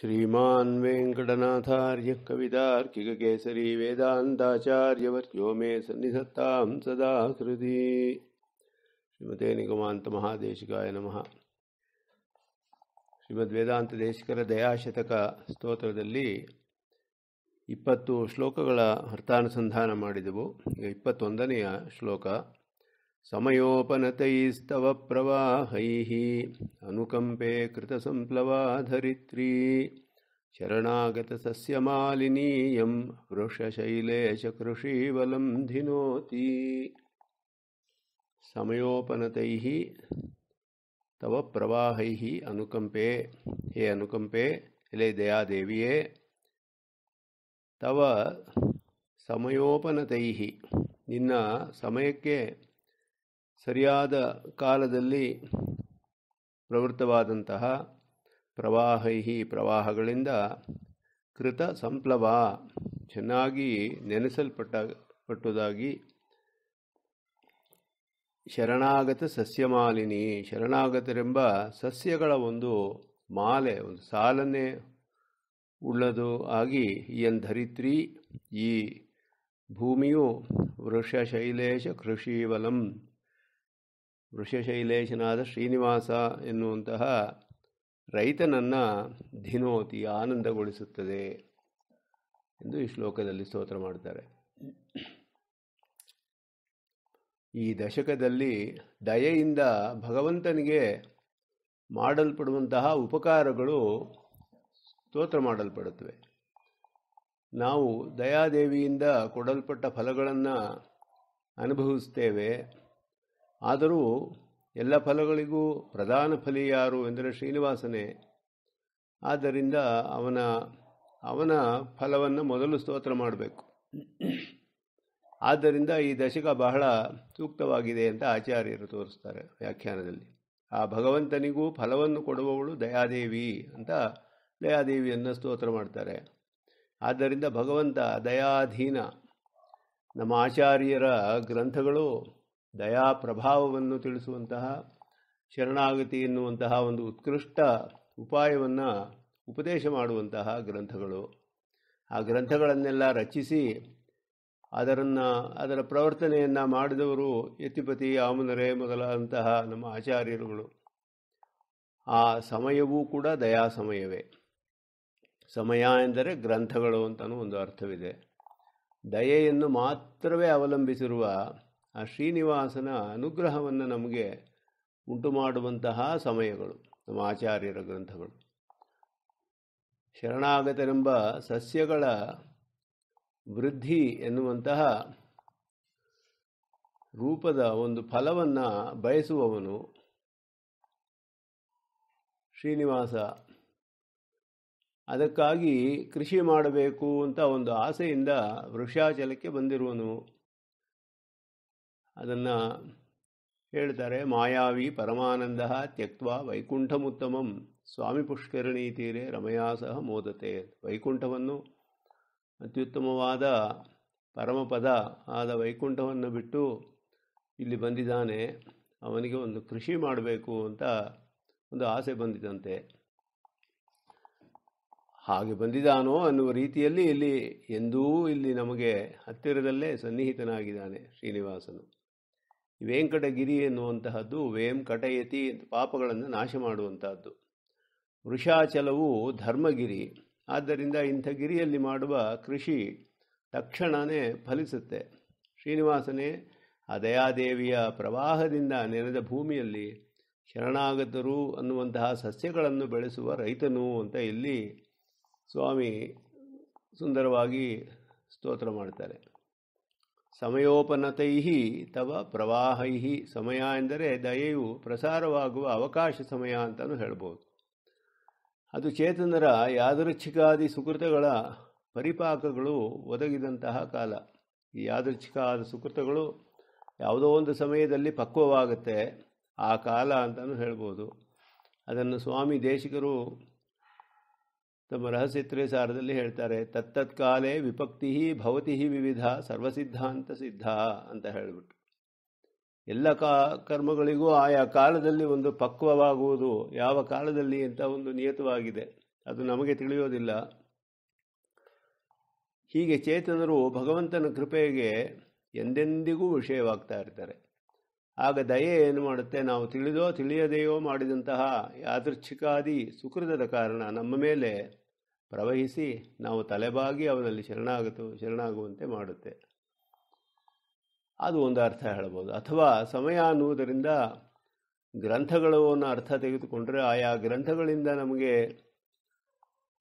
ಶ್ರೀಮಾನ್ वेङ्कटनाथार्य कवितार्किककेसरी वेदान्ताचार्यवर्यो ಮೇ ಸನ್ನಿಧತ್ತಾಂ ಸದಾ ಹೃದಿ ಶ್ರೀಮತೇ ನಿಗಮಾಂತ ಮಹಾದೇಶಿಕಾಯ ನಮಃ ಶ್ರೀಮದ್ ವೇದಾಂತ ದೇಶಿಕರ ದಯಾಶತಕ ಸ್ತೋತ್ರದಲ್ಲಿ ಇಪ್ಪತ್ತು ಶ್ಲೋಕಗಳ ಅರ್ಥಾನುಸಂಧಾನ ಮಾಡಿದೆವು ಈಗ ಇಪ್ಪತ್ತೊಂದನೆಯ ಶ್ಲೋಕ ತೈಸ್ತವ ಪ್ರವಾಹೈನುಕಂಪೇ ಕೃತಸಂಪ್ಲವಾಧರಿತ್ರೀ ಪ್ರವಾಹೈ ಅನುಕಂಪೆ ಹೇ ಅನುಕಂಪೆ ದಯಾದೇವಿಯೇ ತವ ಸಮಯಕ್ಕೆ ಸರಿಯಾದ ಕಾಲದಲ್ಲಿ ಪ್ರವೃತ್ತವಾದಂತಹ ಪ್ರವಾಹೈಹಿ ಪ್ರವಾಹಗಳಿಂದ ಕೃತ ಸಂಪ್ಲವ ಚೆನ್ನಾಗಿ ನೆನೆಸಲ್ಪಟ್ಟ ಪಟ್ಟುದಾಗಿ ಶರಣಾಗತ ಸಸ್ಯಮಾಲಿನಿ ಶರಣಾಗತರೆಂಬ ಸಸ್ಯಗಳ ಒಂದು ಮಾಲೆ ಒಂದು ಸಾಲನೆ ಉಳ್ಳದು ಆಗಿ ಎನ್ ಧರಿತ್ರಿ ಈ ಭೂಮಿಯು ವೃಷಶೈಲೇಶ ಕೃಷೀವಲಂ ವೃಷಶೈಲೇಶನಾದ ಶ್ರೀನಿವಾಸ ಎನ್ನುವಂತಹ ರೈತನನ್ನು ದಿನೋತಿ ಆನಂದಗೊಳಿಸುತ್ತದೆ ಎಂದು ಈ ಶ್ಲೋಕದಲ್ಲಿ ಸ್ತೋತ್ರ ಮಾಡ್ತಾರೆ ಈ ದಶಕದಲ್ಲಿ ದಯೆಯಿಂದ ಭಗವಂತನಿಗೆ ಮಾಡಲ್ಪಡುವಂತಹ ಉಪಕಾರಗಳು ಸ್ತೋತ್ರ ಮಾಡಲ್ಪಡುತ್ತವೆ ನಾವು ದಯಾದೇವಿಯಿಂದ ಕೊಡಲ್ಪಟ್ಟ ಫಲಗಳನ್ನು ಅನುಭವಿಸ್ತೇವೆ ಆದರೂ ಎಲ್ಲ ಫಲಗಳಿಗೂ ಪ್ರಧಾನ ಫಲಿ ಯಾರು ಎಂದರೆ ಶ್ರೀನಿವಾಸನೇ ಆದ್ದರಿಂದ ಅವನ ಅವನ ಫಲವನ್ನು ಮೊದಲು ಸ್ತೋತ್ರ ಮಾಡಬೇಕು ಆದ್ದರಿಂದ ಈ ದಶಕ ಬಹಳ ಸೂಕ್ತವಾಗಿದೆ ಅಂತ ಆಚಾರ್ಯರು ತೋರಿಸ್ತಾರೆ ವ್ಯಾಖ್ಯಾನದಲ್ಲಿ ಆ ಭಗವಂತನಿಗೂ ಫಲವನ್ನು ಕೊಡುವವಳು ದಯಾದೇವಿ ಅಂತ ದಯಾದೇವಿಯನ್ನು ಸ್ತೋತ್ರ ಮಾಡ್ತಾರೆ ಆದ್ದರಿಂದ ಭಗವಂತ ದಯಾಧೀನ ನಮ್ಮ ಆಚಾರ್ಯರ ಗ್ರಂಥಗಳು ದಯಾ ಪ್ರಭಾವವನ್ನು ತಿಳಿಸುವಂತಹ ಶರಣಾಗತಿ ಎನ್ನುವಂತಹ ಒಂದು ಉತ್ಕೃಷ್ಟ ಉಪಾಯವನ್ನು ಉಪದೇಶ ಮಾಡುವಂತಹ ಗ್ರಂಥಗಳು ಆ ಗ್ರಂಥಗಳನ್ನೆಲ್ಲ ರಚಿಸಿ ಅದರನ್ನು ಅದರ ಪ್ರವರ್ತನೆಯನ್ನು ಮಾಡಿದವರು ಯತಿಪತಿ ಆಮನರೆ ಮೊದಲಾದಂತಹ ನಮ್ಮ ಆಚಾರ್ಯರುಗಳು ಆ ಸಮಯವೂ ಕೂಡ ದಯಾ ಸಮಯವೇ ಸಮಯ ಎಂದರೆ ಗ್ರಂಥಗಳು ಅಂತಲೂ ಒಂದು ಅರ್ಥವಿದೆ ದಯೆಯನ್ನು ಮಾತ್ರವೇ ಅವಲಂಬಿಸಿರುವ ಆ ಶ್ರೀನಿವಾಸನ ಅನುಗ್ರಹವನ್ನು ನಮಗೆ ಉಂಟು ಮಾಡುವಂತಹ ಸಮಯಗಳು ನಮ್ಮ ಆಚಾರ್ಯರ ಗ್ರಂಥಗಳು ಶರಣಾಗತರೆಂಬ ಸಸ್ಯಗಳ ವೃದ್ಧಿ ಎನ್ನುವಂತಹ ರೂಪದ ಒಂದು ಫಲವನ್ನು ಬಯಸುವವನು ಶ್ರೀನಿವಾಸ ಅದಕ್ಕಾಗಿ ಕೃಷಿ ಮಾಡಬೇಕು ಅಂತ ಒಂದು ಆಸೆಯಿಂದ ವೃಕ್ಷಾಚಲಕ್ಕೆ ಬಂದಿರುವನು ಅದನ್ನು ಹೇಳ್ತಾರೆ ಮಾಯಾವಿ ಪರಮಾನಂದ ವೈಕುಂಠಮ ವೈಕುಂಠಮುತ್ತಮಂ ಸ್ವಾಮಿ ಪುಷ್ಕರಣಿ ತೀರೆ ರಮಯಾ ಸಹ ಮೋದತೆ ವೈಕುಂಠವನ್ನು ಅತ್ಯುತ್ತಮವಾದ ಪರಮಪದ ಆದ ವೈಕುಂಠವನ್ನು ಬಿಟ್ಟು ಇಲ್ಲಿ ಬಂದಿದ್ದಾನೆ ಅವನಿಗೆ ಒಂದು ಕೃಷಿ ಮಾಡಬೇಕು ಅಂತ ಒಂದು ಆಸೆ ಬಂದಿದಂತೆ ಹಾಗೆ ಬಂದಿದ್ದಾನೋ ಅನ್ನುವ ರೀತಿಯಲ್ಲಿ ಇಲ್ಲಿ ಎಂದೂ ಇಲ್ಲಿ ನಮಗೆ ಹತ್ತಿರದಲ್ಲೇ ಸನ್ನಿಹಿತನಾಗಿದ್ದಾನೆ ಶ್ರೀನಿವಾಸನು ವೆಂಕಟಗಿರಿ ಎನ್ನುವಂತಹದ್ದು ವೇಂಕಟಯತಿ ಪಾಪಗಳನ್ನು ನಾಶ ಮಾಡುವಂತಹದ್ದು ವೃಷಾಚಲವು ಧರ್ಮಗಿರಿ ಆದ್ದರಿಂದ ಇಂಥ ಗಿರಿಯಲ್ಲಿ ಮಾಡುವ ಕೃಷಿ ತಕ್ಷಣವೇ ಫಲಿಸುತ್ತೆ ಶ್ರೀನಿವಾಸನೇ ದಯಾದೇವಿಯ ಪ್ರವಾಹದಿಂದ ನೆನೆದ ಭೂಮಿಯಲ್ಲಿ ಶರಣಾಗತರು ಅನ್ನುವಂತಹ ಸಸ್ಯಗಳನ್ನು ಬೆಳೆಸುವ ರೈತನು ಅಂತ ಇಲ್ಲಿ ಸ್ವಾಮಿ ಸುಂದರವಾಗಿ ಸ್ತೋತ್ರ ಮಾಡ್ತಾರೆ ಸಮಯೋಪನತೈ ತವ ಪ್ರವಾಹೈ ಸಮಯ ಎಂದರೆ ದಯೆಯು ಪ್ರಸಾರವಾಗುವ ಅವಕಾಶ ಸಮಯ ಅಂತಲೂ ಹೇಳ್ಬೋದು ಅದು ಚೇತನರ ಯಾದೃಚ್ಛಿಕಾದಿ ಸುಕೃತಗಳ ಪರಿಪಾಕಗಳು ಒದಗಿದಂತಹ ಕಾಲ ಈ ಆದ ಸುಕೃತಗಳು ಯಾವುದೋ ಒಂದು ಸಮಯದಲ್ಲಿ ಪಕ್ವವಾಗುತ್ತೆ ಆ ಕಾಲ ಅಂತಲೂ ಹೇಳ್ಬೋದು ಅದನ್ನು ಸ್ವಾಮಿ ದೇಶಿಕರು ತಮ್ಮ ರಹಸ್ಯತ್ರಯ ಸಾರದಲ್ಲಿ ಹೇಳ್ತಾರೆ ತತ್ತತ್ಕಾಲೇ ವಿಪಕ್ತಿ ಭವತಿ ವಿವಿಧ ಸರ್ವಸಿದ್ಧಾಂತ ಸಿದ್ಧ ಅಂತ ಹೇಳಿಬಿಟ್ಟು ಎಲ್ಲ ಕಾ ಕರ್ಮಗಳಿಗೂ ಆಯಾ ಕಾಲದಲ್ಲಿ ಒಂದು ಪಕ್ವವಾಗುವುದು ಯಾವ ಕಾಲದಲ್ಲಿ ಅಂತ ಒಂದು ನಿಯತವಾಗಿದೆ ಅದು ನಮಗೆ ತಿಳಿಯೋದಿಲ್ಲ ಹೀಗೆ ಚೇತನರು ಭಗವಂತನ ಕೃಪೆಗೆ ಎಂದೆಂದಿಗೂ ವಿಷಯವಾಗ್ತಾ ಇರ್ತಾರೆ ಆಗ ದಯೆ ಏನು ಮಾಡುತ್ತೆ ನಾವು ತಿಳಿದೋ ತಿಳಿಯದೆಯೋ ಮಾಡಿದಂತಹ ಯಾದೃಚ್ಛಿಕಾದಿ ಸುಕೃತದ ಕಾರಣ ನಮ್ಮ ಮೇಲೆ ಪ್ರವಹಿಸಿ ನಾವು ತಲೆಬಾಗಿ ಅವನಲ್ಲಿ ಶರಣಾಗತ ಶರಣಾಗುವಂತೆ ಮಾಡುತ್ತೆ ಅದು ಒಂದು ಅರ್ಥ ಹೇಳ್ಬೋದು ಅಥವಾ ಸಮಯ ಅನ್ನುವುದರಿಂದ ಗ್ರಂಥಗಳು ಅನ್ನೋ ಅರ್ಥ ತೆಗೆದುಕೊಂಡರೆ ಆಯಾ ಗ್ರಂಥಗಳಿಂದ ನಮಗೆ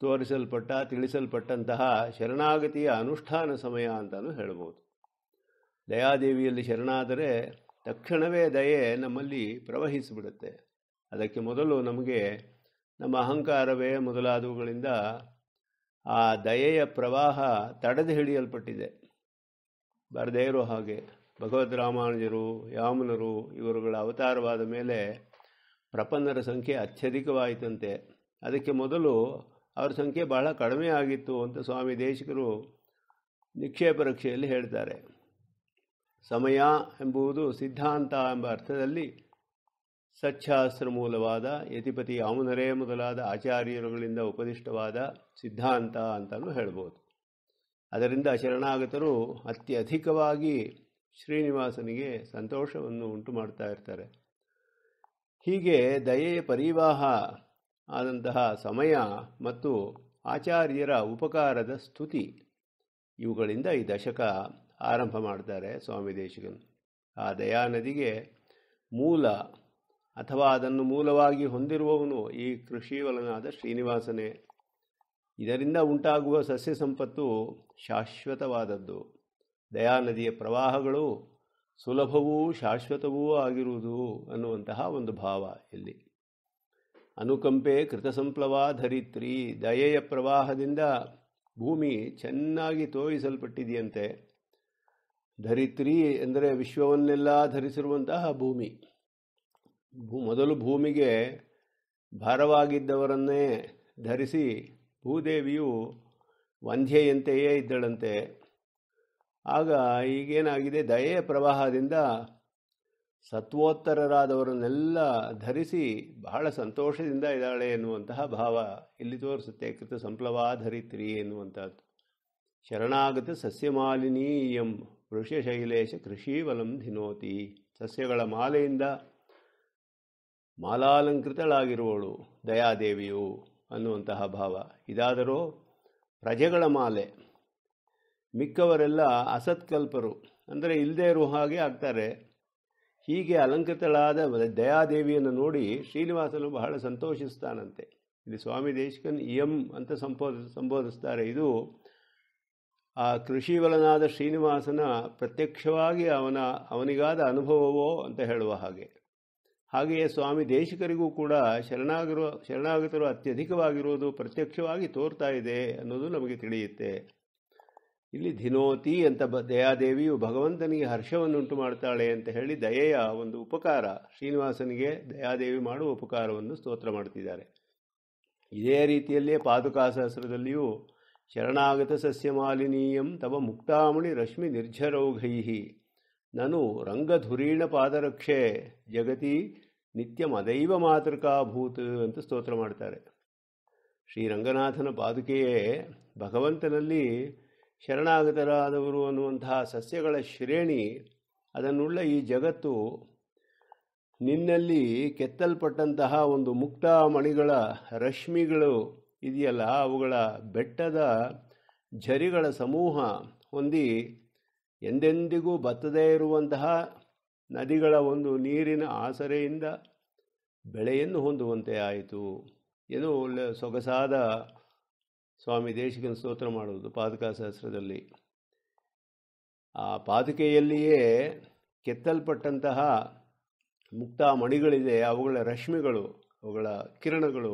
ತೋರಿಸಲ್ಪಟ್ಟ ತಿಳಿಸಲ್ಪಟ್ಟಂತಹ ಶರಣಾಗತಿಯ ಅನುಷ್ಠಾನ ಸಮಯ ಅಂತಲೂ ಹೇಳ್ಬೋದು ದಯಾದೇವಿಯಲ್ಲಿ ಶರಣಾದರೆ ತಕ್ಷಣವೇ ದಯೆ ನಮ್ಮಲ್ಲಿ ಪ್ರವಹಿಸಿಬಿಡುತ್ತೆ ಅದಕ್ಕೆ ಮೊದಲು ನಮಗೆ ನಮ್ಮ ಅಹಂಕಾರವೇ ಮೊದಲಾದವುಗಳಿಂದ ಆ ದಯೆಯ ಪ್ರವಾಹ ತಡೆದು ಹಿಡಿಯಲ್ಪಟ್ಟಿದೆ ಬರದೇ ಇರೋ ಹಾಗೆ ಭಗವದ್ ರಾಮಾನುಜರು ಯಾಮನರು ಇವರುಗಳ ಅವತಾರವಾದ ಮೇಲೆ ಪ್ರಪನ್ನರ ಸಂಖ್ಯೆ ಅತ್ಯಧಿಕವಾಯಿತಂತೆ ಅದಕ್ಕೆ ಮೊದಲು ಅವರ ಸಂಖ್ಯೆ ಬಹಳ ಕಡಿಮೆ ಆಗಿತ್ತು ಅಂತ ಸ್ವಾಮಿ ದೇಶಿಕರು ರಕ್ಷೆಯಲ್ಲಿ ಹೇಳ್ತಾರೆ ಸಮಯ ಎಂಬುದು ಸಿದ್ಧಾಂತ ಎಂಬ ಅರ್ಥದಲ್ಲಿ ಸಚ್ಛಾಸ್ತ್ರ ಮೂಲವಾದ ಯತಿಪತಿ ಆಮುನರೇ ಮೊದಲಾದ ಆಚಾರ್ಯರುಗಳಿಂದ ಉಪದಿಷ್ಟವಾದ ಸಿದ್ಧಾಂತ ಅಂತಲೂ ಹೇಳ್ಬೋದು ಅದರಿಂದ ಶರಣಾಗತರು ಅತ್ಯಧಿಕವಾಗಿ ಶ್ರೀನಿವಾಸನಿಗೆ ಸಂತೋಷವನ್ನು ಉಂಟು ಮಾಡ್ತಾ ಇರ್ತಾರೆ ಹೀಗೆ ದಯೆಯ ಪರಿವಾಹ ಆದಂತಹ ಸಮಯ ಮತ್ತು ಆಚಾರ್ಯರ ಉಪಕಾರದ ಸ್ತುತಿ ಇವುಗಳಿಂದ ಈ ದಶಕ ಆರಂಭ ಮಾಡ್ತಾರೆ ಸ್ವಾಮಿ ಆ ಆ ದಯಾನದಿಗೆ ಮೂಲ ಅಥವಾ ಅದನ್ನು ಮೂಲವಾಗಿ ಹೊಂದಿರುವವನು ಈ ಕೃಷಿವಲನಾದ ಶ್ರೀನಿವಾಸನೇ ಇದರಿಂದ ಉಂಟಾಗುವ ಸಸ್ಯ ಸಂಪತ್ತು ಶಾಶ್ವತವಾದದ್ದು ದಯಾನದಿಯ ಪ್ರವಾಹಗಳು ಸುಲಭವೂ ಶಾಶ್ವತವೂ ಆಗಿರುವುದು ಅನ್ನುವಂತಹ ಒಂದು ಭಾವ ಇಲ್ಲಿ ಅನುಕಂಪೆ ಸಂಪ್ಲವ ಧರಿತ್ರಿ ದಯೆಯ ಪ್ರವಾಹದಿಂದ ಭೂಮಿ ಚೆನ್ನಾಗಿ ತೋರಿಸಲ್ಪಟ್ಟಿದೆಯಂತೆ ಧರಿತ್ರಿ ಎಂದರೆ ವಿಶ್ವವನ್ನೆಲ್ಲ ಧರಿಸಿರುವಂತಹ ಭೂಮಿ ಭೂ ಮೊದಲು ಭೂಮಿಗೆ ಭಾರವಾಗಿದ್ದವರನ್ನೇ ಧರಿಸಿ ಭೂದೇವಿಯು ವಂಧ್ಯೆಯಂತೆಯೇ ಇದ್ದಳಂತೆ ಆಗ ಈಗೇನಾಗಿದೆ ದಯೆಯ ಪ್ರವಾಹದಿಂದ ಸತ್ವೋತ್ತರರಾದವರನ್ನೆಲ್ಲ ಧರಿಸಿ ಬಹಳ ಸಂತೋಷದಿಂದ ಇದ್ದಾಳೆ ಎನ್ನುವಂತಹ ಭಾವ ಇಲ್ಲಿ ತೋರಿಸುತ್ತೆ ಕೃತ ಸಂಪ್ಲವಾ ಧರಿತ್ರಿ ಎನ್ನುವಂಥದ್ದು ಶರಣಾಗತ ಸಸ್ಯಮಾಲಿನಿ ಎಂ ವೃಷಶೈಲೇಶ ಕೃಷೀವಲಂ ಧಿನೋತಿ ಸಸ್ಯಗಳ ಮಾಲೆಯಿಂದ ಮಾಲಾಲಂಕೃತಳಾಗಿರುವಳು ದಯಾದೇವಿಯು ಅನ್ನುವಂತಹ ಭಾವ ಇದಾದರೂ ಪ್ರಜೆಗಳ ಮಾಲೆ ಮಿಕ್ಕವರೆಲ್ಲ ಅಸತ್ಕಲ್ಪರು ಅಂದರೆ ಇಲ್ಲದೆ ಇರುವ ಹಾಗೆ ಆಗ್ತಾರೆ ಹೀಗೆ ಅಲಂಕೃತಳಾದ ದಯಾದೇವಿಯನ್ನು ನೋಡಿ ಶ್ರೀನಿವಾಸನು ಬಹಳ ಸಂತೋಷಿಸ್ತಾನಂತೆ ಇಲ್ಲಿ ಸ್ವಾಮಿ ದೇಶಕನ್ ಎಂ ಅಂತ ಸಂಬೋಧ ಸಂಬೋಧಿಸ್ತಾರೆ ಇದು ಆ ಕೃಷಿವಲನಾದ ಶ್ರೀನಿವಾಸನ ಪ್ರತ್ಯಕ್ಷವಾಗಿ ಅವನ ಅವನಿಗಾದ ಅನುಭವವೋ ಅಂತ ಹೇಳುವ ಹಾಗೆ ಹಾಗೆಯೇ ಸ್ವಾಮಿ ದೇಶಿಕರಿಗೂ ಕೂಡ ಶರಣಾಗರು ಶರಣಾಗತರು ಅತ್ಯಧಿಕವಾಗಿರುವುದು ಪ್ರತ್ಯಕ್ಷವಾಗಿ ತೋರ್ತಾ ಇದೆ ಅನ್ನೋದು ನಮಗೆ ತಿಳಿಯುತ್ತೆ ಇಲ್ಲಿ ದಿನೋತಿ ಅಂತ ಬ ದಯಾದೇವಿಯು ಭಗವಂತನಿಗೆ ಹರ್ಷವನ್ನುಂಟು ಮಾಡ್ತಾಳೆ ಅಂತ ಹೇಳಿ ದಯೆಯ ಒಂದು ಉಪಕಾರ ಶ್ರೀನಿವಾಸನಿಗೆ ದಯಾದೇವಿ ಮಾಡುವ ಉಪಕಾರವನ್ನು ಸ್ತೋತ್ರ ಮಾಡ್ತಿದ್ದಾರೆ ಇದೇ ರೀತಿಯಲ್ಲಿಯೇ ಪಾದುಕಾ ಸಹಸ್ರದಲ್ಲಿಯೂ ಶರಣಾಗತ ಸಸ್ಯ ಮಾಲಿನೀಯಂ ತವ ಮುಕ್ತಾಮಣಿ ರಶ್ಮಿ ನಿರ್ಜರೌಘೈ ನನು ಪಾದರಕ್ಷೆ ಜಗತಿ ನಿತ್ಯ ಮದೈವ ಮಾತೃಕಾಭೂತ್ ಅಂತ ಸ್ತೋತ್ರ ಮಾಡ್ತಾರೆ ಶ್ರೀರಂಗನಾಥನ ಪಾದುಕೆಯೇ ಭಗವಂತನಲ್ಲಿ ಶರಣಾಗತರಾದವರು ಅನ್ನುವಂತಹ ಸಸ್ಯಗಳ ಶ್ರೇಣಿ ಅದನ್ನುಳ್ಳ ಈ ಜಗತ್ತು ನಿನ್ನಲ್ಲಿ ಕೆತ್ತಲ್ಪಟ್ಟಂತಹ ಒಂದು ಮುಕ್ತಾಮಣಿಗಳ ಮಣಿಗಳ ರಶ್ಮಿಗಳು ಇದೆಯಲ್ಲ ಅವುಗಳ ಬೆಟ್ಟದ ಝರಿಗಳ ಸಮೂಹ ಹೊಂದಿ ಎಂದೆಂದಿಗೂ ಬತ್ತದೇ ಇರುವಂತಹ ನದಿಗಳ ಒಂದು ನೀರಿನ ಆಸರೆಯಿಂದ ಬೆಳೆಯನ್ನು ಹೊಂದುವಂತೆ ಆಯಿತು ಏನು ಒಳ್ಳೆ ಸೊಗಸಾದ ಸ್ವಾಮಿ ದೇಶಿಕನ ಸ್ತೋತ್ರ ಮಾಡುವುದು ಪಾದಕಾಶಾಸ್ತ್ರದಲ್ಲಿ ಆ ಪಾದುಕೆಯಲ್ಲಿಯೇ ಕೆತ್ತಲ್ಪಟ್ಟಂತಹ ಮುಕ್ತ ಮಣಿಗಳಿದೆ ಅವುಗಳ ರಶ್ಮಿಗಳು ಅವುಗಳ ಕಿರಣಗಳು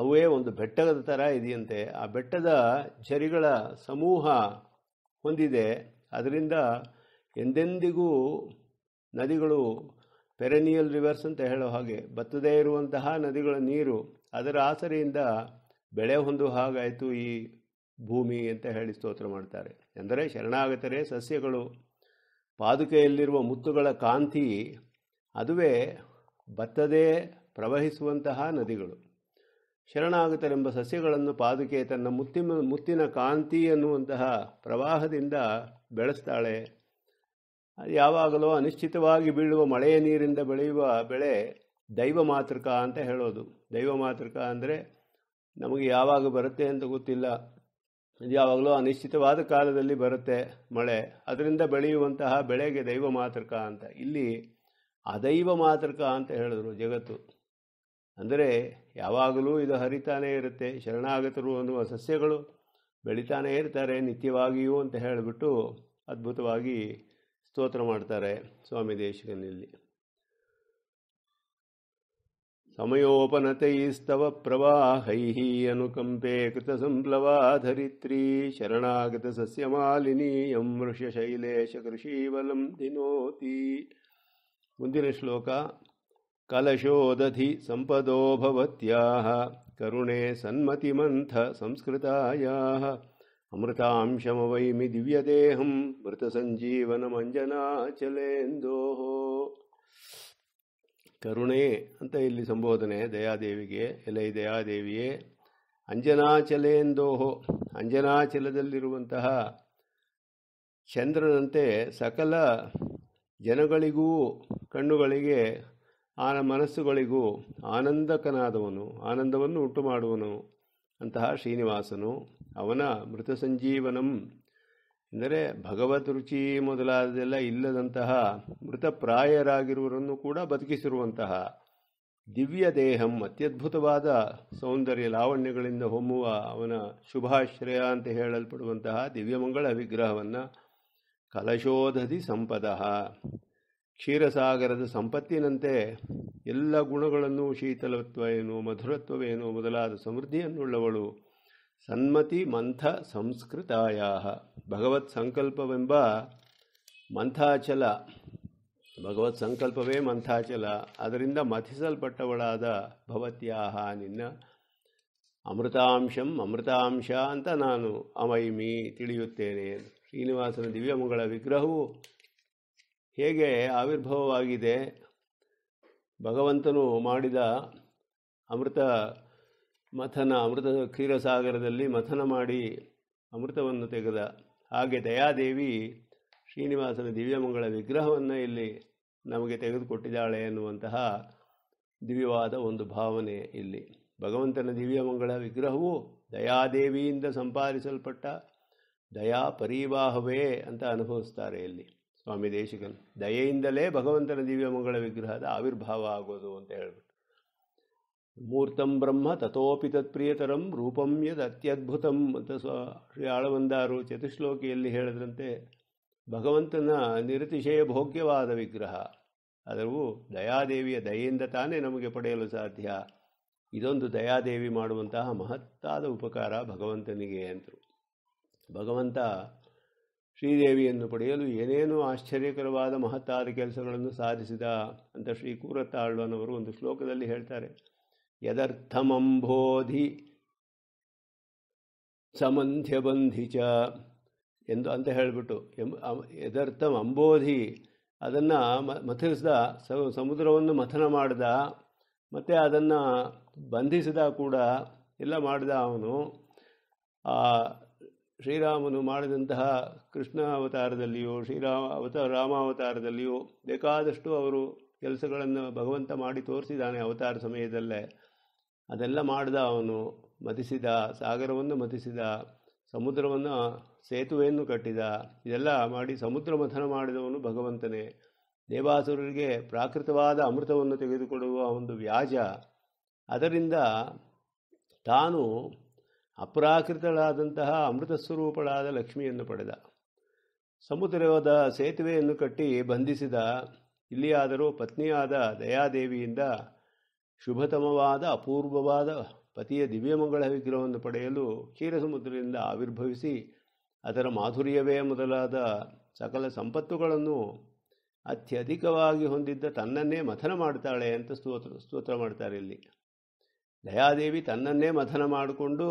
ಅವೇ ಒಂದು ಬೆಟ್ಟದ ಥರ ಇದೆಯಂತೆ ಆ ಬೆಟ್ಟದ ಝರಿಗಳ ಸಮೂಹ ಹೊಂದಿದೆ ಅದರಿಂದ ಎಂದೆಂದಿಗೂ ನದಿಗಳು ಪೆರೆನಿಯಲ್ ರಿವರ್ಸ್ ಅಂತ ಹೇಳೋ ಹಾಗೆ ಬತ್ತದೇ ಇರುವಂತಹ ನದಿಗಳ ನೀರು ಅದರ ಆಸರೆಯಿಂದ ಬೆಳೆ ಹೊಂದುವ ಹಾಗಾಯಿತು ಈ ಭೂಮಿ ಅಂತ ಹೇಳಿ ಸ್ತೋತ್ರ ಮಾಡ್ತಾರೆ ಎಂದರೆ ಶರಣಾಗತರೆ ಸಸ್ಯಗಳು ಪಾದುಕೆಯಲ್ಲಿರುವ ಮುತ್ತುಗಳ ಕಾಂತಿ ಅದುವೇ ಬತ್ತದೇ ಪ್ರವಹಿಸುವಂತಹ ನದಿಗಳು ಶರಣಾಗತರೆಂಬ ಸಸ್ಯಗಳನ್ನು ಪಾದುಕೆ ತನ್ನ ಮುತ್ತಿನ ಮುತ್ತಿನ ಕಾಂತಿ ಎನ್ನುವಂತಹ ಪ್ರವಾಹದಿಂದ ಬೆಳೆಸ್ತಾಳೆ ಯಾವಾಗಲೂ ಅನಿಶ್ಚಿತವಾಗಿ ಬೀಳುವ ಮಳೆಯ ನೀರಿಂದ ಬೆಳೆಯುವ ಬೆಳೆ ದೈವ ಮಾತೃಕ ಅಂತ ಹೇಳೋದು ದೈವ ಮಾತೃಕ ಅಂದರೆ ನಮಗೆ ಯಾವಾಗ ಬರುತ್ತೆ ಅಂತ ಗೊತ್ತಿಲ್ಲ ಇದು ಯಾವಾಗಲೂ ಅನಿಶ್ಚಿತವಾದ ಕಾಲದಲ್ಲಿ ಬರುತ್ತೆ ಮಳೆ ಅದರಿಂದ ಬೆಳೆಯುವಂತಹ ಬೆಳೆಗೆ ದೈವ ಮಾತೃಕ ಅಂತ ಇಲ್ಲಿ ಅದೈವ ಮಾತೃಕ ಅಂತ ಹೇಳಿದ್ರು ಜಗತ್ತು ಅಂದರೆ ಯಾವಾಗಲೂ ಇದು ಹರಿತಾನೇ ಇರುತ್ತೆ ಶರಣಾಗತರು ಅನ್ನುವ ಸಸ್ಯಗಳು ಬೆಳಿತಾನೇ ಇರ್ತಾರೆ ನಿತ್ಯವಾಗಿಯೂ ಅಂತ ಹೇಳಿಬಿಟ್ಟು ಅದ್ಭುತವಾಗಿ ಸ್ತೋತ್ರ ಮಾಡ್ತಾರೆ ಸ್ವಾಮಿ ದೇಶಿಕನಲ್ಲಿ ಸಮಯೋಪನತೈಸ್ತವ ಪ್ರವಾಹೈ ಅನುಕಂಪೆ ಕೃತ ಸಂಪ್ಲವಾ ಶರಣಾಗತ ಸಸ್ಯ ಶೈಲೇಶ ಕೃಷಿ ಕೃಷೀವಲಂ ದಿನೋತಿ ಮುಂದಿನ ಶ್ಲೋಕ ಕಲಶೋದಧಿ कलशोदधि ಕರುಣೆ ಸನ್ಮತಿಮಂಥ करुणे ಅಮೃತಾಂಶಮವೈಮಿ ದಿವ್ಯದೇಹಂ ಮೃತ ಸಂಜೀವನ ಮಂಜನಾಚಲೇಂದೋ ಕರುಣೆ ಅಂತ ಇಲ್ಲಿ ಸಂಬೋಧನೆ ದಯಾದೇವಿಗೆ ಎಲೈ ದಯಾದೇವಿಯೇ ಅಂಜನಾಚಲೇಂದೋಹೋ ಅಂಜನಾಚಲದಲ್ಲಿರುವಂತಹ ಚಂದ್ರನಂತೆ ಸಕಲ ಜನಗಳಿಗೂ ಕಣ್ಣುಗಳಿಗೆ ಆನ ಮನಸ್ಸುಗಳಿಗೂ ಆನಂದಕನಾದವನು ಆನಂದವನ್ನು ಉಂಟು ಮಾಡುವನು ಅಂತಹ ಶ್ರೀನಿವಾಸನು ಅವನ ಮೃತ ಸಂಜೀವನಂ ಎಂದರೆ ಭಗವತ್ ರುಚಿ ಮೊದಲಾದೆಲ್ಲ ಇಲ್ಲದಂತಹ ಮೃತಪ್ರಾಯರಾಗಿರುವರನ್ನು ಕೂಡ ಬದುಕಿಸಿರುವಂತಹ ದಿವ್ಯ ದೇಹಂ ಅತ್ಯದ್ಭುತವಾದ ಸೌಂದರ್ಯ ಲಾವಣ್ಯಗಳಿಂದ ಹೊಮ್ಮುವ ಅವನ ಶುಭಾಶ್ರಯ ಅಂತ ಹೇಳಲ್ಪಡುವಂತಹ ದಿವ್ಯಮಂಗಳ ವಿಗ್ರಹವನ್ನು ಕಲಶೋಧದಿ ಸಂಪದ ಕ್ಷೀರಸಾಗರದ ಸಂಪತ್ತಿನಂತೆ ಎಲ್ಲ ಗುಣಗಳನ್ನು ಏನು ಮಧುರತ್ವವೇನು ಮೊದಲಾದ ಸಮೃದ್ಧಿಯನ್ನುಳ್ಳವಳು ಸನ್ಮತಿ ಮಂಥ ಸಂಸ್ಕೃತಾಯ ಭಗವತ್ ಸಂಕಲ್ಪವೆಂಬ ಮಂಥಾಚಲ ಭಗವತ್ ಸಂಕಲ್ಪವೇ ಮಂಥಾಚಲ ಅದರಿಂದ ಮಥಿಸಲ್ಪಟ್ಟವಳಾದ ಭವತ್ಯಾಹ ನಿನ್ನ ಅಮೃತಾಂಶಂ ಅಮೃತಾಂಶ ಅಂತ ನಾನು ಅಮೈಮಿ ತಿಳಿಯುತ್ತೇನೆ ಶ್ರೀನಿವಾಸನ ದಿವ್ಯಮಂಗಳ ವಿಗ್ರಹವು ಹೇಗೆ ಆವಿರ್ಭವವಾಗಿದೆ ಭಗವಂತನು ಮಾಡಿದ ಅಮೃತ ಮಥನ ಅಮೃತ ಕ್ಷೀರಸಾಗರದಲ್ಲಿ ಮಥನ ಮಾಡಿ ಅಮೃತವನ್ನು ತೆಗೆದ ಹಾಗೆ ದಯಾದೇವಿ ಶ್ರೀನಿವಾಸನ ದಿವ್ಯಮಂಗಳ ವಿಗ್ರಹವನ್ನು ಇಲ್ಲಿ ನಮಗೆ ತೆಗೆದುಕೊಟ್ಟಿದ್ದಾಳೆ ಎನ್ನುವಂತಹ ದಿವ್ಯವಾದ ಒಂದು ಭಾವನೆ ಇಲ್ಲಿ ಭಗವಂತನ ದಿವ್ಯಮಂಗಳ ವಿಗ್ರಹವು ದಯಾದೇವಿಯಿಂದ ಸಂಪಾದಿಸಲ್ಪಟ್ಟ ದಯಾ ಪರಿವಾಹವೇ ಅಂತ ಅನುಭವಿಸ್ತಾರೆ ಇಲ್ಲಿ ಸ್ವಾಮಿ ದೇಶಿಕನ್ ದಯೆಯಿಂದಲೇ ಭಗವಂತನ ದಿವ್ಯ ಮಂಗಳ ವಿಗ್ರಹದ ಆವಿರ್ಭಾವ ಆಗೋದು ಅಂತ ಹೇಳ್ಬಿಟ್ಟು ಮೂರ್ತಂ ಬ್ರಹ್ಮ ತಥೋಪಿ ತತ್ಪ್ರಿಯತರಂ ರೂಪಂ ಯದ್ ಅತ್ಯದ್ಭುತಂ ಅಂತ ಸ್ವ ಶ್ರೀ ಆಳವಂದಾರು ಚತುಶ್ಲೋಕಿಯಲ್ಲಿ ಹೇಳಿದ್ರಂತೆ ಭಗವಂತನ ನಿರತಿಶಯ ಭೋಗ್ಯವಾದ ವಿಗ್ರಹ ಅದರವು ದಯಾದೇವಿಯ ದಯೆಯಿಂದ ತಾನೇ ನಮಗೆ ಪಡೆಯಲು ಸಾಧ್ಯ ಇದೊಂದು ದಯಾದೇವಿ ಮಾಡುವಂತಹ ಮಹತ್ತಾದ ಉಪಕಾರ ಭಗವಂತನಿಗೆ ಅಂತರು ಭಗವಂತ ಶ್ರೀದೇವಿಯನ್ನು ಪಡೆಯಲು ಏನೇನೋ ಆಶ್ಚರ್ಯಕರವಾದ ಮಹತ್ತಾದ ಕೆಲಸಗಳನ್ನು ಸಾಧಿಸಿದ ಅಂತ ಶ್ರೀ ಕೂರತ್ತಾಳ್ವನವರು ಒಂದು ಶ್ಲೋಕದಲ್ಲಿ ಹೇಳ್ತಾರೆ ಯದರ್ಥಮಂಬೋಧಿ ಚ ಎಂದು ಅಂತ ಹೇಳಿಬಿಟ್ಟು ಎಂಬ ಯದರ್ಥಂ ಅಂಬೋಧಿ ಅದನ್ನು ಮಥಿಸಿದ ಸಮುದ್ರವನ್ನು ಮಥನ ಮಾಡಿದ ಮತ್ತು ಅದನ್ನು ಬಂಧಿಸಿದ ಕೂಡ ಎಲ್ಲ ಮಾಡಿದ ಅವನು ಶ್ರೀರಾಮನು ಮಾಡಿದಂತಹ ಕೃಷ್ಣ ಅವತಾರದಲ್ಲಿಯೋ ಶ್ರೀರಾಮ ಅವತ ರಾಮಾವತಾರದಲ್ಲಿಯೋ ಬೇಕಾದಷ್ಟು ಅವರು ಕೆಲಸಗಳನ್ನು ಭಗವಂತ ಮಾಡಿ ತೋರಿಸಿದ್ದಾನೆ ಅವತಾರ ಸಮಯದಲ್ಲೇ ಅದೆಲ್ಲ ಮಾಡಿದ ಅವನು ಮತಿಸಿದ ಸಾಗರವನ್ನು ಮತಿಸಿದ ಸಮುದ್ರವನ್ನು ಸೇತುವೆಯನ್ನು ಕಟ್ಟಿದ ಇದೆಲ್ಲ ಮಾಡಿ ಸಮುದ್ರ ಮಥನ ಮಾಡಿದವನು ಭಗವಂತನೇ ದೇವಾಸುರರಿಗೆ ಪ್ರಾಕೃತವಾದ ಅಮೃತವನ್ನು ತೆಗೆದುಕೊಡುವ ಒಂದು ವ್ಯಾಜ ಅದರಿಂದ ತಾನು ಅಪರಾಕೃತಳಾದಂತಹ ಅಮೃತ ಸ್ವರೂಪಳಾದ ಲಕ್ಷ್ಮಿಯನ್ನು ಪಡೆದ ಸಮುದ್ರದ ಸೇತುವೆಯನ್ನು ಕಟ್ಟಿ ಬಂಧಿಸಿದ ಇಲ್ಲಿಯಾದರೂ ಪತ್ನಿಯಾದ ದಯಾದೇವಿಯಿಂದ ಶುಭತಮವಾದ ಅಪೂರ್ವವಾದ ಪತಿಯ ದಿವ್ಯಮಂಗಳ ವಿಗ್ರಹವನ್ನು ಪಡೆಯಲು ಕ್ಷೀರಸಮುದ್ರದಿಂದ ಆವಿರ್ಭವಿಸಿ ಅದರ ಮಾಧುರ್ಯವೇ ಮೊದಲಾದ ಸಕಲ ಸಂಪತ್ತುಗಳನ್ನು ಅತ್ಯಧಿಕವಾಗಿ ಹೊಂದಿದ್ದ ತನ್ನನ್ನೇ ಮಥನ ಮಾಡ್ತಾಳೆ ಅಂತ ಸ್ತೋತ್ರ ಸ್ತೋತ್ರ ಮಾಡ್ತಾರೆ ಇಲ್ಲಿ ದಯಾದೇವಿ ತನ್ನನ್ನೇ ಮಥನ ಮಾಡಿಕೊಂಡು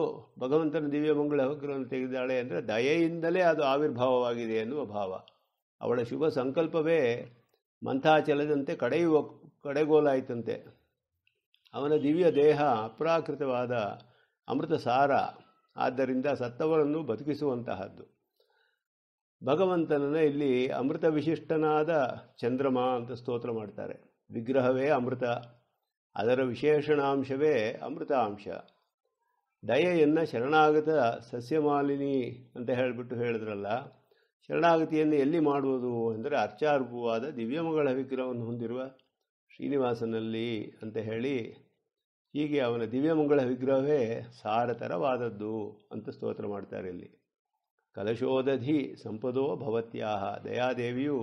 ಭಗವಂತನ ದಿವ್ಯ ಮಂಗಳ ವಿಗ್ರಹವನ್ನು ತೆಗೆದಾಳೆ ಅಂದರೆ ದಯೆಯಿಂದಲೇ ಅದು ಆವಿರ್ಭಾವವಾಗಿದೆ ಎನ್ನುವ ಭಾವ ಅವಳ ಶುಭ ಸಂಕಲ್ಪವೇ ಮಂಥಾಚಲದಂತೆ ಕಡೆಯುವ ಕಡೆಗೋಲಾಯಿತಂತೆ ಅವನ ದಿವ್ಯ ದೇಹ ಅಪ್ರಾಕೃತವಾದ ಅಮೃತ ಸಾರ ಆದ್ದರಿಂದ ಸತ್ತವರನ್ನು ಬದುಕಿಸುವಂತಹದ್ದು ಭಗವಂತನನ್ನು ಇಲ್ಲಿ ಅಮೃತ ವಿಶಿಷ್ಟನಾದ ಚಂದ್ರಮ ಅಂತ ಸ್ತೋತ್ರ ಮಾಡ್ತಾರೆ ವಿಗ್ರಹವೇ ಅಮೃತ ಅದರ ವಿಶೇಷಣಾಂಶವೇ ಅಮೃತಾಂಶ ದಯೆಯನ್ನು ಶರಣಾಗತ ಸಸ್ಯಮಾಲಿನಿ ಅಂತ ಹೇಳಿಬಿಟ್ಟು ಹೇಳಿದ್ರಲ್ಲ ಶರಣಾಗತಿಯನ್ನು ಎಲ್ಲಿ ಮಾಡುವುದು ಅಂದರೆ ಅರ್ಚಾರೂಪವಾದ ದಿವ್ಯಮಗಳ ವಿಗ್ರಹವನ್ನು ಹೊಂದಿರುವ ಶ್ರೀನಿವಾಸನಲ್ಲಿ ಅಂತ ಹೇಳಿ ಹೀಗೆ ಅವನ ದಿವ್ಯಮಂಗಳ ವಿಗ್ರಹವೇ ಸಾರತರವಾದದ್ದು ಅಂತ ಸ್ತೋತ್ರ ಮಾಡ್ತಾರೆ ಇಲ್ಲಿ ಕಲಶೋದಧಿ ಸಂಪದೋ ಭವತ್ಯಾಹ ದಯಾದೇವಿಯು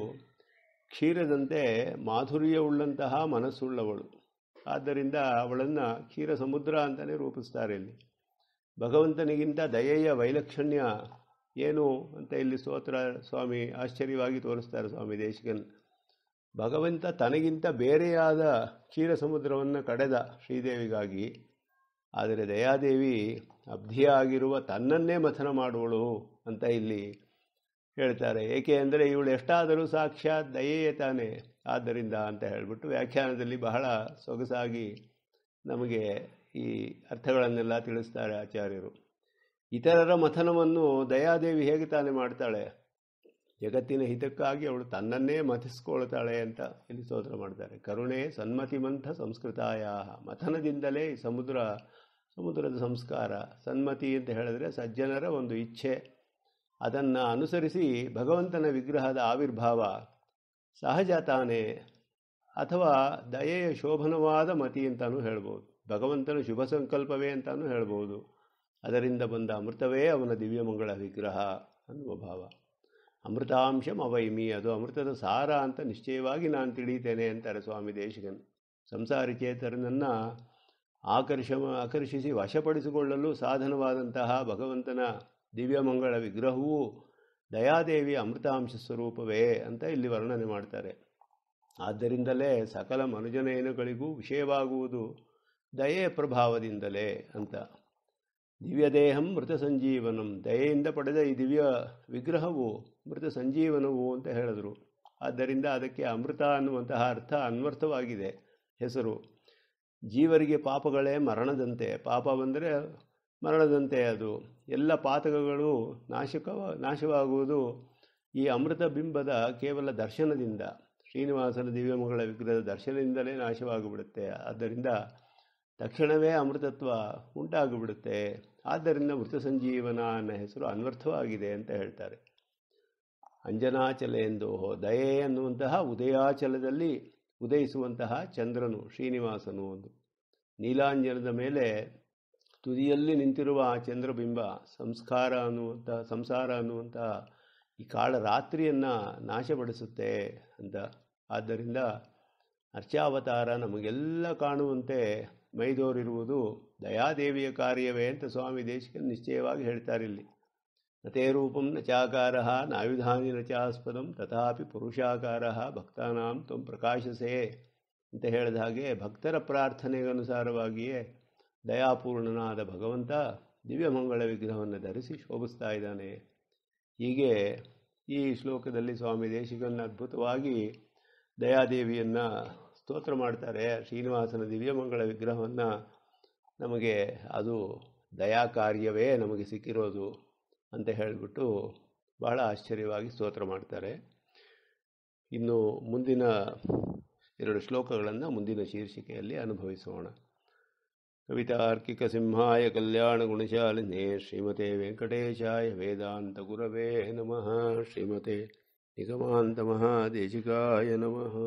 ಕ್ಷೀರದಂತೆ ಮಾಧುರ್ಯವುಳ್ಳಂತಹ ಮನಸ್ಸುಳ್ಳವಳು ಆದ್ದರಿಂದ ಅವಳನ್ನು ಕ್ಷೀರ ಸಮುದ್ರ ಅಂತಲೇ ರೂಪಿಸ್ತಾರೆ ಇಲ್ಲಿ ಭಗವಂತನಿಗಿಂತ ದಯೆಯ ವೈಲಕ್ಷಣ್ಯ ಏನು ಅಂತ ಇಲ್ಲಿ ಸ್ತೋತ್ರ ಸ್ವಾಮಿ ಆಶ್ಚರ್ಯವಾಗಿ ತೋರಿಸ್ತಾರೆ ಸ್ವಾಮಿ ದೇಶಿಕನ್ ಭಗವಂತ ತನಗಿಂತ ಬೇರೆಯಾದ ಕ್ಷೀರ ಸಮುದ್ರವನ್ನು ಕಡೆದ ಶ್ರೀದೇವಿಗಾಗಿ ಆದರೆ ದಯಾದೇವಿ ಅಬ್ಧಿಯಾಗಿರುವ ತನ್ನನ್ನೇ ಮಥನ ಮಾಡುವಳು ಅಂತ ಇಲ್ಲಿ ಹೇಳ್ತಾರೆ ಏಕೆ ಅಂದರೆ ಇವಳು ಎಷ್ಟಾದರೂ ಸಾಕ್ಷಾತ್ ದಯೆಯೇ ತಾನೇ ಆದ್ದರಿಂದ ಅಂತ ಹೇಳಿಬಿಟ್ಟು ವ್ಯಾಖ್ಯಾನದಲ್ಲಿ ಬಹಳ ಸೊಗಸಾಗಿ ನಮಗೆ ಈ ಅರ್ಥಗಳನ್ನೆಲ್ಲ ತಿಳಿಸ್ತಾರೆ ಆಚಾರ್ಯರು ಇತರರ ಮಥನವನ್ನು ದಯಾದೇವಿ ಹೇಗೆ ತಾನೇ ಮಾಡ್ತಾಳೆ ಜಗತ್ತಿನ ಹಿತಕ್ಕಾಗಿ ಅವಳು ತನ್ನನ್ನೇ ಮಥಿಸ್ಕೊಳ್ತಾಳೆ ಅಂತ ಇಲ್ಲಿ ಸೋದರ ಮಾಡ್ತಾರೆ ಕರುಣೆ ಸನ್ಮತಿಮಂಥ ಸಂಸ್ಕೃತಾಯ ಮಥನದಿಂದಲೇ ಸಮುದ್ರ ಸಮುದ್ರದ ಸಂಸ್ಕಾರ ಸನ್ಮತಿ ಅಂತ ಹೇಳಿದ್ರೆ ಸಜ್ಜನರ ಒಂದು ಇಚ್ಛೆ ಅದನ್ನು ಅನುಸರಿಸಿ ಭಗವಂತನ ವಿಗ್ರಹದ ಆವಿರ್ಭಾವ ಸಹಜ ತಾನೇ ಅಥವಾ ದಯೆಯ ಶೋಭನವಾದ ಮತಿ ಅಂತಲೂ ಹೇಳ್ಬೋದು ಭಗವಂತನ ಶುಭ ಸಂಕಲ್ಪವೇ ಅಂತಲೂ ಹೇಳ್ಬೋದು ಅದರಿಂದ ಬಂದ ಅಮೃತವೇ ಅವನ ದಿವ್ಯಮಂಗಳ ವಿಗ್ರಹ ಅನ್ನುವ ಭಾವ ಅಮೃತಾಂಶಂ ಅವೈಮಿ ಅದು ಅಮೃತದ ಸಾರ ಅಂತ ನಿಶ್ಚಯವಾಗಿ ನಾನು ತಿಳಿಯುತ್ತೇನೆ ಅಂತಾರೆ ಸ್ವಾಮಿ ದೇಶಗನ್ ಸಂಸಾರಿ ಚೇತರನನ್ನು ಆಕರ್ಷ ಆಕರ್ಷಿಸಿ ವಶಪಡಿಸಿಕೊಳ್ಳಲು ಸಾಧನವಾದಂತಹ ಭಗವಂತನ ದಿವ್ಯಮಂಗಳ ವಿಗ್ರಹವೂ ದಯಾದೇವಿ ಅಮೃತಾಂಶ ಸ್ವರೂಪವೇ ಅಂತ ಇಲ್ಲಿ ವರ್ಣನೆ ಮಾಡ್ತಾರೆ ಆದ್ದರಿಂದಲೇ ಸಕಲ ಮನುಜನಯನಗಳಿಗೂ ವಿಷಯವಾಗುವುದು ದಯೆ ಪ್ರಭಾವದಿಂದಲೇ ಅಂತ ದಿವ್ಯ ದೇಹಂ ಮೃತ ಸಂಜೀವನಂ ದಯೆಯಿಂದ ಪಡೆದ ಈ ದಿವ್ಯ ವಿಗ್ರಹವು ಮೃತ ಸಂಜೀವನವು ಅಂತ ಹೇಳಿದರು ಆದ್ದರಿಂದ ಅದಕ್ಕೆ ಅಮೃತ ಅನ್ನುವಂತಹ ಅರ್ಥ ಅನ್ವರ್ಥವಾಗಿದೆ ಹೆಸರು ಜೀವರಿಗೆ ಪಾಪಗಳೇ ಮರಣದಂತೆ ಪಾಪ ಬಂದರೆ ಮರಣದಂತೆ ಅದು ಎಲ್ಲ ಪಾತಕಗಳು ನಾಶಕವ ನಾಶವಾಗುವುದು ಈ ಅಮೃತ ಬಿಂಬದ ಕೇವಲ ದರ್ಶನದಿಂದ ಶ್ರೀನಿವಾಸನ ದಿವ್ಯಮಗಳ ವಿಗ್ರಹದ ದರ್ಶನದಿಂದಲೇ ನಾಶವಾಗಿಬಿಡುತ್ತೆ ಆದ್ದರಿಂದ ತಕ್ಷಣವೇ ಅಮೃತತ್ವ ಉಂಟಾಗಿಬಿಡುತ್ತೆ ಆದ್ದರಿಂದ ಮೃತ ಸಂಜೀವನ ಅನ್ನೋ ಹೆಸರು ಅನ್ವರ್ಥವಾಗಿದೆ ಅಂತ ಹೇಳ್ತಾರೆ ಅಂಜನಾಚಲ ಎಂದು ದಯೆ ಎನ್ನುವಂತಹ ಉದಯಾಚಲದಲ್ಲಿ ಉದಯಿಸುವಂತಹ ಚಂದ್ರನು ಶ್ರೀನಿವಾಸನು ಒಂದು ನೀಲಾಂಜನದ ಮೇಲೆ ತುದಿಯಲ್ಲಿ ನಿಂತಿರುವ ಆ ಚಂದ್ರಬಿಂಬ ಸಂಸ್ಕಾರ ಅನ್ನುವಂಥ ಸಂಸಾರ ಅನ್ನುವಂಥ ಈ ಕಾಳ ರಾತ್ರಿಯನ್ನು ನಾಶಪಡಿಸುತ್ತೆ ಅಂತ ಆದ್ದರಿಂದ ಅರ್ಚಾವತಾರ ನಮಗೆಲ್ಲ ಕಾಣುವಂತೆ ಮೈದೋರಿರುವುದು ದಯಾದೇವಿಯ ಕಾರ್ಯವೇ ಅಂತ ಸ್ವಾಮಿ ದೇಶಕ್ಕೆ ನಿಶ್ಚಯವಾಗಿ ಹೇಳ್ತಾರಿಲ್ಲಿ ನತೇ ರೂಪಂ ನಚಾಕಾರ ನಾಯುಧಾನಿ ನಚಾಸ್ಪದ ತಥಾಪಿ ಪುರುಷಾಕಾರ ಭಕ್ತಾನಾಂ ತ್ವ ಅಂತ ಹೇಳಿದ ಹಾಗೆ ಭಕ್ತರ ಪ್ರಾರ್ಥನೆಗನುಸಾರವಾಗಿಯೇ ದಯಾಪೂರ್ಣನಾದ ಭಗವಂತ ದಿವ್ಯಮಂಗಳ ವಿಗ್ರಹವನ್ನು ಧರಿಸಿ ಶೋಭಿಸ್ತಾ ಇದ್ದಾನೆ ಹೀಗೆ ಈ ಶ್ಲೋಕದಲ್ಲಿ ಸ್ವಾಮಿ ದೇಶಿಗನ್ನು ಅದ್ಭುತವಾಗಿ ದಯಾದೇವಿಯನ್ನು ಸ್ತೋತ್ರ ಮಾಡ್ತಾರೆ ಶ್ರೀನಿವಾಸನ ದಿವ್ಯಮಂಗಳ ವಿಗ್ರಹವನ್ನು ನಮಗೆ ಅದು ದಯಾ ಕಾರ್ಯವೇ ನಮಗೆ ಸಿಕ್ಕಿರೋದು ಅಂತ ಹೇಳಿಬಿಟ್ಟು ಬಹಳ ಆಶ್ಚರ್ಯವಾಗಿ ಸ್ತೋತ್ರ ಮಾಡ್ತಾರೆ ಇನ್ನು ಮುಂದಿನ ಎರಡು ಶ್ಲೋಕಗಳನ್ನು ಮುಂದಿನ ಶೀರ್ಷಿಕೆಯಲ್ಲಿ ಅನುಭವಿಸೋಣ कवितार्किकसिंहाय कल्याणगुणशालिने श्रीमते वेङ्कटेशाय वेदान्तगुरवे नमः श्रीमते निगमान्तमहादेशिकाय नमः